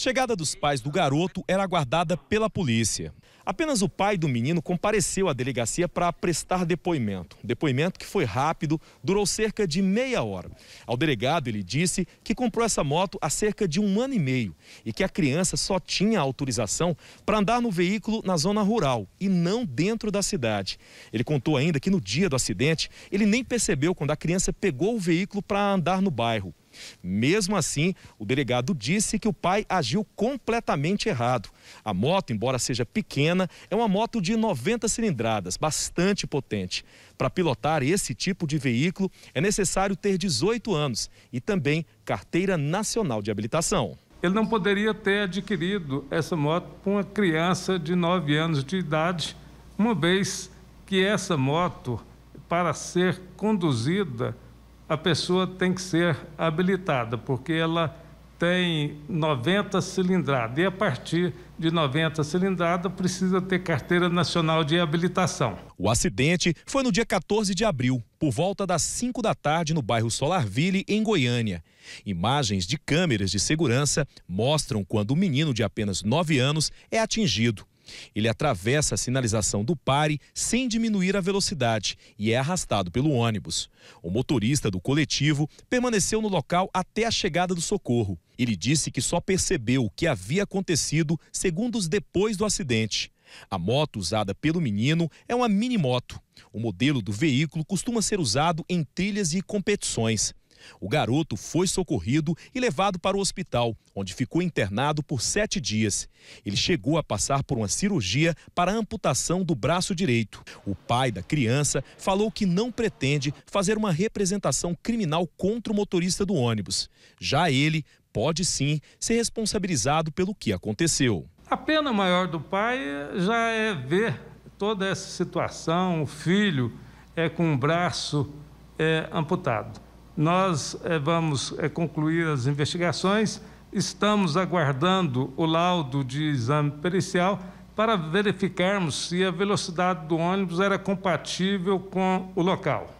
chegada dos pais do garoto era aguardada pela polícia. Apenas o pai do menino compareceu à delegacia para prestar depoimento. Depoimento que foi rápido, durou cerca de meia hora. Ao delegado, ele disse que comprou essa moto há cerca de um ano e meio e que a criança só tinha autorização para andar no veículo na zona rural e não dentro da cidade. Ele contou ainda que no dia do acidente, ele nem percebeu quando a criança pegou o veículo para andar no bairro. Mesmo assim, o delegado disse que o pai agiu completamente errado. A moto, embora seja pequena, é uma moto de 90 cilindradas, bastante potente. Para pilotar esse tipo de veículo, é necessário ter 18 anos e também carteira nacional de habilitação. Ele não poderia ter adquirido essa moto com uma criança de 9 anos de idade, uma vez que essa moto, para ser conduzida, a pessoa tem que ser habilitada, porque ela tem 90 cilindradas e a partir de 90 cilindradas precisa ter carteira nacional de habilitação. O acidente foi no dia 14 de abril, por volta das 5 da tarde no bairro Solarville, em Goiânia. Imagens de câmeras de segurança mostram quando o um menino de apenas 9 anos é atingido. Ele atravessa a sinalização do pare sem diminuir a velocidade e é arrastado pelo ônibus. O motorista do coletivo permaneceu no local até a chegada do socorro. Ele disse que só percebeu o que havia acontecido segundos depois do acidente. A moto usada pelo menino é uma mini moto. O modelo do veículo costuma ser usado em trilhas e competições. O garoto foi socorrido e levado para o hospital, onde ficou internado por sete dias. Ele chegou a passar por uma cirurgia para amputação do braço direito. O pai da criança falou que não pretende fazer uma representação criminal contra o motorista do ônibus. Já ele pode sim ser responsabilizado pelo que aconteceu. A pena maior do pai já é ver toda essa situação, o filho é com o braço é, amputado. Nós é, vamos é, concluir as investigações, estamos aguardando o laudo de exame pericial para verificarmos se a velocidade do ônibus era compatível com o local.